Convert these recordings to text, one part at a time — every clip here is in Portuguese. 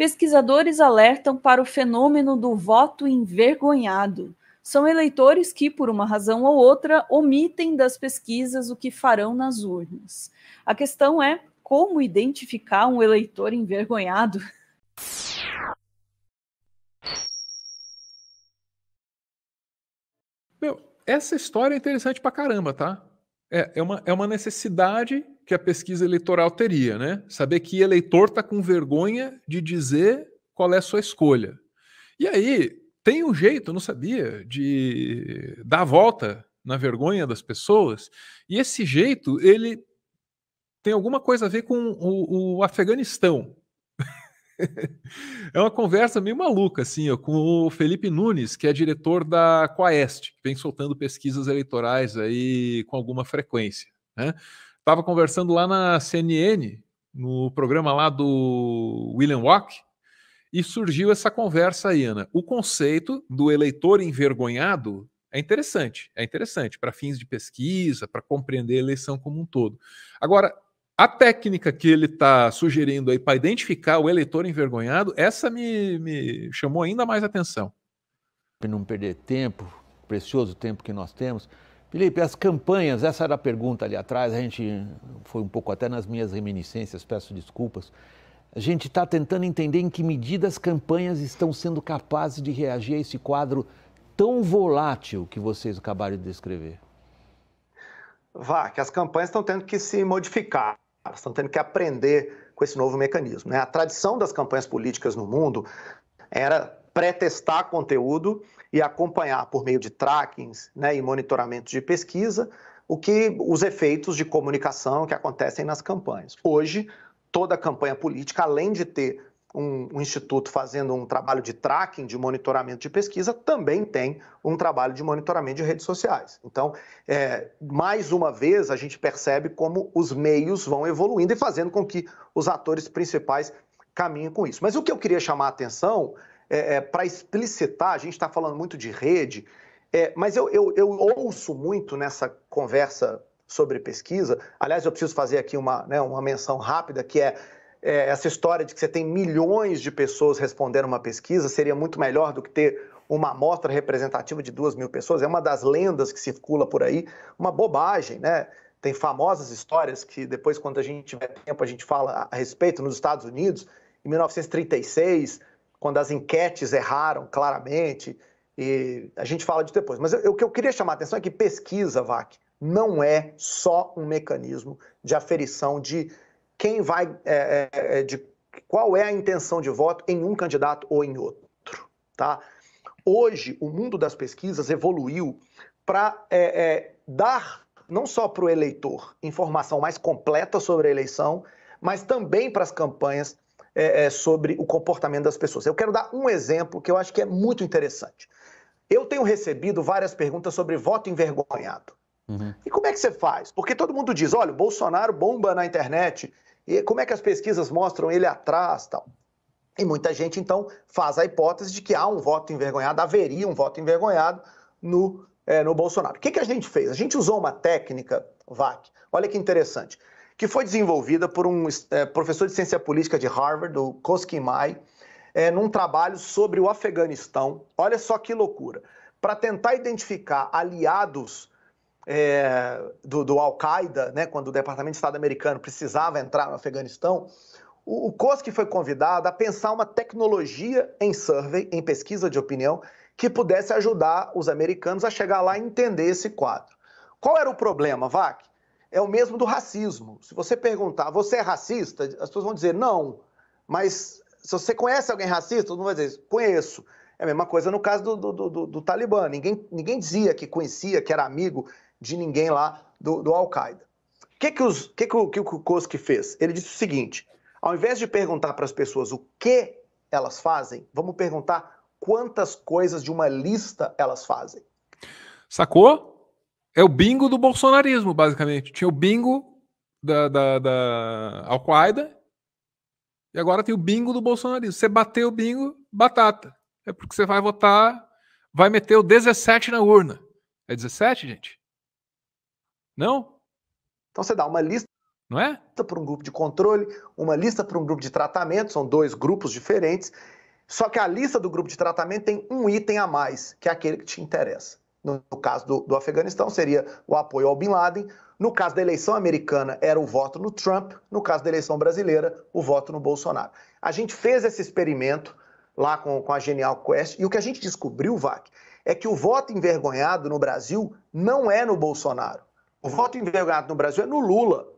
Pesquisadores alertam para o fenômeno do voto envergonhado. São eleitores que, por uma razão ou outra, omitem das pesquisas o que farão nas urnas. A questão é como identificar um eleitor envergonhado. Meu, essa história é interessante pra caramba, tá? É, é, uma, é uma necessidade que a pesquisa eleitoral teria, né? Saber que eleitor está com vergonha de dizer qual é a sua escolha. E aí tem um jeito, eu não sabia, de dar a volta na vergonha das pessoas. E esse jeito ele tem alguma coisa a ver com o, o Afeganistão. é uma conversa meio maluca, assim, ó, com o Felipe Nunes, que é diretor da Coest, que vem soltando pesquisas eleitorais aí com alguma frequência. Né? Estava conversando lá na CNN, no programa lá do William Walk, e surgiu essa conversa aí, Ana. O conceito do eleitor envergonhado é interessante, é interessante para fins de pesquisa, para compreender a eleição como um todo. Agora, a técnica que ele está sugerindo aí para identificar o eleitor envergonhado, essa me, me chamou ainda mais atenção. Não perder tempo, precioso tempo que nós temos, Felipe, as campanhas, essa era a pergunta ali atrás, a gente foi um pouco até nas minhas reminiscências, peço desculpas. A gente está tentando entender em que medida as campanhas estão sendo capazes de reagir a esse quadro tão volátil que vocês acabaram de descrever. Vá, que as campanhas estão tendo que se modificar, estão tendo que aprender com esse novo mecanismo. Né? A tradição das campanhas políticas no mundo era pré-testar conteúdo e acompanhar por meio de trackings né, e monitoramentos de pesquisa o que os efeitos de comunicação que acontecem nas campanhas. Hoje, toda campanha política, além de ter um, um, instituto fazendo um trabalho de tracking, de monitoramento de pesquisa, também tem um trabalho de monitoramento de redes sociais. Então, é, mais uma vez, a gente percebe como os meios vão evoluindo e fazendo com que os atores principais caminhem com isso. Mas o que eu queria chamar a atenção é, é, para explicitar, a gente está falando muito de rede, é, mas eu, eu, eu, ouço muito nessa conversa sobre pesquisa. Aliás, eu preciso fazer aqui uma, né, uma menção rápida, que é, é, essa história de que você tem milhões de pessoas respondendo uma pesquisa, seria muito melhor do que ter uma amostra representativa de duas mil pessoas. É uma das lendas que circula por aí, uma bobagem, né? Tem famosas histórias que depois, quando a gente tiver tempo, a gente fala a respeito nos Estados Unidos, em 1936 quando as enquetes erraram claramente, e a gente fala de depois. Mas o que eu queria chamar a atenção é que pesquisa, VAC, não é só um mecanismo de aferição de quem vai, é, é, é, de qual é a intenção de voto em um candidato ou em outro, tá? Hoje, o mundo das pesquisas evoluiu para é, é, dar não só para o eleitor informação mais completa sobre a eleição, mas também para as campanhas é, é, sobre o comportamento das pessoas. Eu quero dar um exemplo que eu acho que é muito interessante. Eu tenho recebido várias perguntas sobre voto envergonhado. Uhum. E como é que você faz? Porque todo mundo diz: olha, o Bolsonaro bomba na internet, e como é que as pesquisas mostram ele atrás tal. E muita gente, então, faz a hipótese de que há um voto envergonhado, haveria um voto envergonhado no, é, no Bolsonaro. O que, que a gente fez? A gente usou uma técnica, VAC, olha que interessante que foi desenvolvida por um é, professor de ciência política de Harvard, o Koskimai, é, num trabalho sobre o Afeganistão. Olha só que loucura! Para tentar identificar aliados é, do, do Al-Qaeda, né, quando o Departamento de Estado americano precisava entrar no Afeganistão, o, o Koski foi convidado a pensar uma tecnologia em survey, em pesquisa de opinião, que pudesse ajudar os americanos a chegar lá e entender esse quadro. Qual era o problema, Vac? é o mesmo do racismo. Se você perguntar, você é racista? As pessoas vão dizer não. Mas se você conhece alguém racista, não vai dizer conheço. É a mesma coisa no caso do, do, do, do, Talibã. Ninguém, ninguém dizia que conhecia, que era amigo de ninguém lá do, do Al-Qaeda. O que, que, os, que, que, o, que o Kukoski fez? Ele disse o seguinte: ao invés de perguntar para as pessoas o que elas fazem, vamos perguntar quantas coisas de uma lista elas fazem. Sacou? É o bingo do bolsonarismo, basicamente. Tinha o bingo da, da, da Al-Qaeda e agora tem o bingo do bolsonarismo. Você bateu o bingo, batata. É porque você vai votar, vai meter o 17 na urna. É 17, gente? Não? Então você dá uma lista. Não é? Para um grupo de controle, uma lista para um grupo de tratamento, são dois grupos diferentes. Só que a lista do grupo de tratamento tem um item a mais, que é aquele que te interessa. No, caso do, do Afeganistão, seria o apoio ao Bin Laden. No caso da eleição americana, era o voto no Trump. No caso da eleição brasileira, o voto no Bolsonaro. A gente fez esse experimento lá com, com a Genial Quest e o que a gente descobriu, Vac, é que o voto envergonhado no Brasil não é no Bolsonaro. O voto envergonhado no Brasil é no Lula.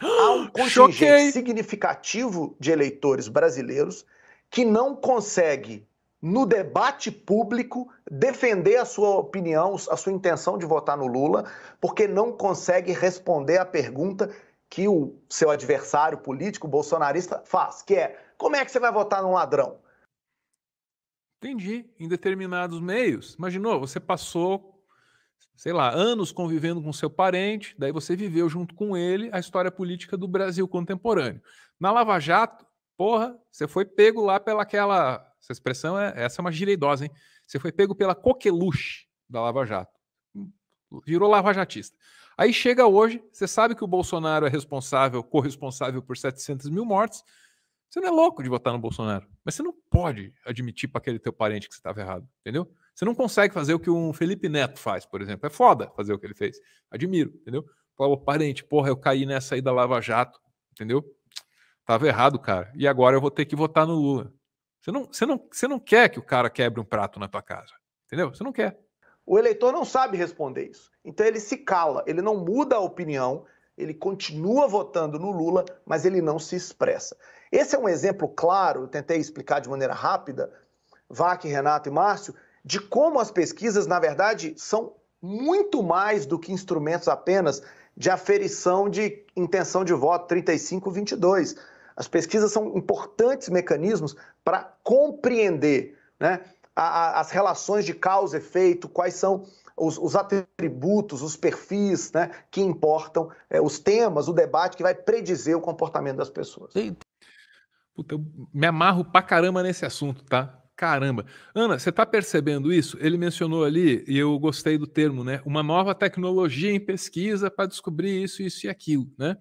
Há um contingente Choquei. significativo de eleitores brasileiros que não consegue no debate público, defender a sua opinião, a sua intenção de votar no Lula, porque não consegue responder à pergunta que o seu adversário político bolsonarista faz, que é: como é que você vai votar num ladrão? Entendi. Em determinados meios. Imaginou, você passou, sei lá, anos convivendo com seu parente, daí você viveu junto com ele a história política do Brasil contemporâneo. Na Lava Jato, porra, você foi pego lá pelaquela essa expressão é essa é uma gireidosa, hein? Você foi pego pela coqueluche da Lava Jato. Hum, virou lava jatista. Aí chega hoje, você sabe que o Bolsonaro é responsável, corresponsável por 700 mil mortes. Você não é louco de votar no Bolsonaro, mas você não pode admitir para aquele teu parente que você estava errado, entendeu? Você não consegue fazer o que um Felipe Neto faz, por exemplo. É foda fazer o que ele fez. Admiro, entendeu? Falou parente, porra, eu caí nessa aí da Lava Jato, entendeu? Tava errado, cara. E agora eu vou ter que votar no Lula. Você não, você, não, você não quer que o cara quebre um prato na tua casa, entendeu? Você não quer. O eleitor não sabe responder isso. Então ele se cala, ele não muda a opinião, ele continua votando no Lula, mas ele não se expressa. Esse é um exemplo claro, eu tentei explicar de maneira rápida, Vac, Renato e Márcio, de como as pesquisas, na verdade, são muito mais do que instrumentos apenas de aferição de intenção de voto 35-22. As pesquisas são importantes mecanismos para compreender né, a, a, as relações de causa e efeito, quais são os, os atributos, os perfis né, que importam, é, os temas, o debate que vai predizer o comportamento das pessoas. Puta, eu me amarro pra caramba nesse assunto, tá? caramba. Ana, você está percebendo isso? Ele mencionou ali, e eu gostei do termo, né? Uma nova tecnologia em pesquisa para descobrir isso, isso e aquilo, né?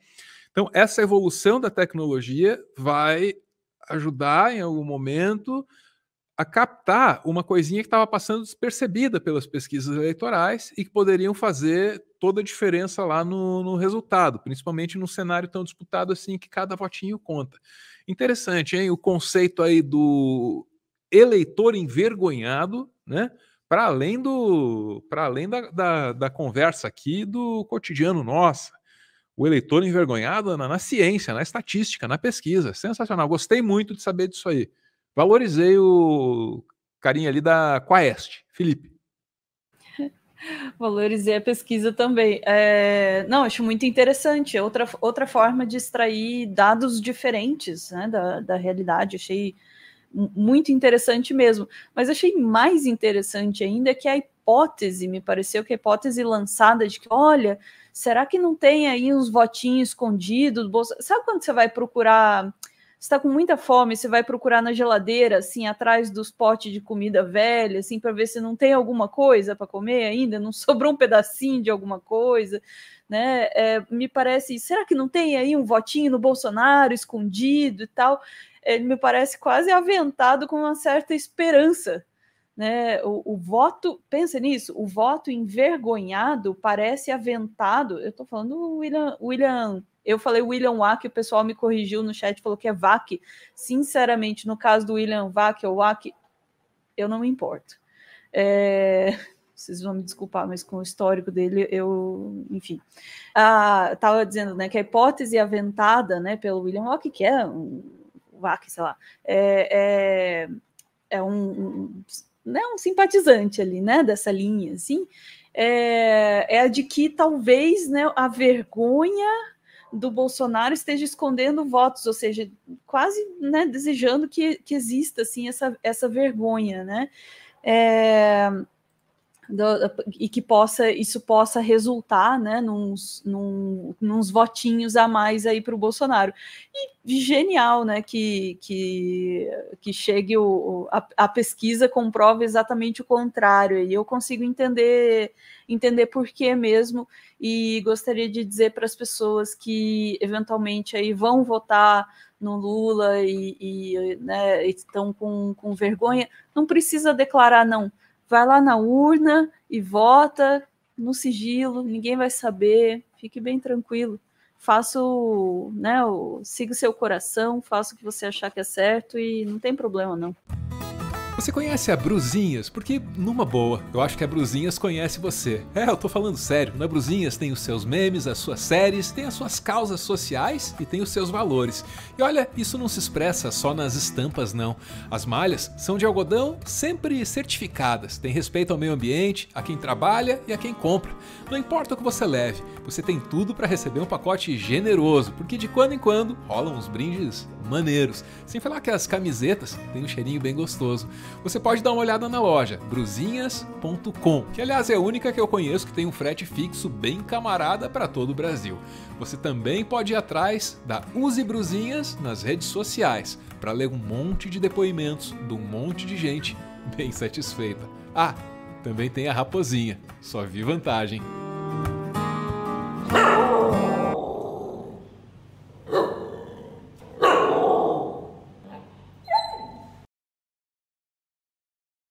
Então, essa evolução da tecnologia vai ajudar em algum momento a captar uma coisinha que estava passando despercebida pelas pesquisas eleitorais e que poderiam fazer toda a diferença lá no, no, resultado, principalmente num cenário tão disputado assim que cada votinho conta. Interessante, hein? O conceito aí do eleitor envergonhado, né? Para além do, para além da, da, da, conversa aqui do cotidiano nossa, o eleitor envergonhado na, na ciência, na estatística, na pesquisa, sensacional. Gostei muito de saber disso aí. Valorizei o carinha ali da Quaest, Felipe. Valorizei a pesquisa também. É, não, acho muito interessante. É outra, outra forma de extrair dados diferentes né, da, da realidade. Achei muito interessante mesmo. Mas achei mais interessante ainda que a hipótese, me pareceu que a hipótese lançada de que, olha, será que não tem aí uns votinhos escondidos? Bolsa... Sabe quando você vai procurar está com muita fome, você vai procurar na geladeira, assim, atrás dos potes de comida velha, assim, para ver se não tem alguma coisa para comer ainda, não sobrou um pedacinho de alguma coisa, né? É, me parece, será que não tem aí um votinho no Bolsonaro escondido e tal? ele me parece quase aventado com uma certa esperança. Né? O, o voto, pensa nisso, o voto envergonhado parece aventado. Eu estou falando William, William, eu falei William Wack, o pessoal me corrigiu no chat, falou que é Wack. Sinceramente, no caso do William Vac ou Wack, eu não me importo. É, vocês vão me desculpar, mas com o histórico dele, eu, enfim, estava ah, dizendo, né, que a hipótese aventada, né, pelo William Wack, que é um WAC, sei lá, é, é, é um, um, né, um simpatizante ali, né, dessa linha, assim, é, é a de que talvez né, a vergonha do Bolsonaro esteja escondendo votos, ou seja, quase né, desejando que, que exista assim essa, essa vergonha, né? É, do, e que possa isso possa resultar né, nos, num, nos votinhos a mais aí para o Bolsonaro. E genial né, que, que, que chegue o, a, a, pesquisa comprova exatamente o contrário. E eu consigo entender entender por que mesmo. E gostaria de dizer para as pessoas que eventualmente aí vão votar no Lula e, e né, estão com, com vergonha, não precisa declarar não vai lá na urna e vota no sigilo, ninguém vai saber, fique bem tranquilo. Faça né, o, siga o seu coração, faça o que você achar que é certo e não tem problema não. Você conhece a Bruzinhas? Porque, numa boa, eu acho que a Bruzinhas conhece você. É, eu tô falando sério. Na né? Bruzinhas tem os seus memes, as suas séries, tem as suas causas sociais e tem os seus valores. E olha, isso não se expressa só nas estampas, não. As malhas são de algodão sempre certificadas, tem respeito ao meio ambiente, a quem trabalha e a quem compra. Não importa o que você leve, você tem tudo para receber um pacote generoso, porque de quando em quando rolam uns brindes maneiros. Sem falar que as camisetas têm um cheirinho bem gostoso você pode dar uma olhada na loja brusinhas.com, que aliás é a única que eu conheço que tem um frete fixo bem camarada para todo o Brasil. Você também pode ir atrás da Use Brusinhas nas redes sociais para ler um monte de depoimentos de um monte de gente bem satisfeita. Ah, também tem a Raposinha, só vi vantagem.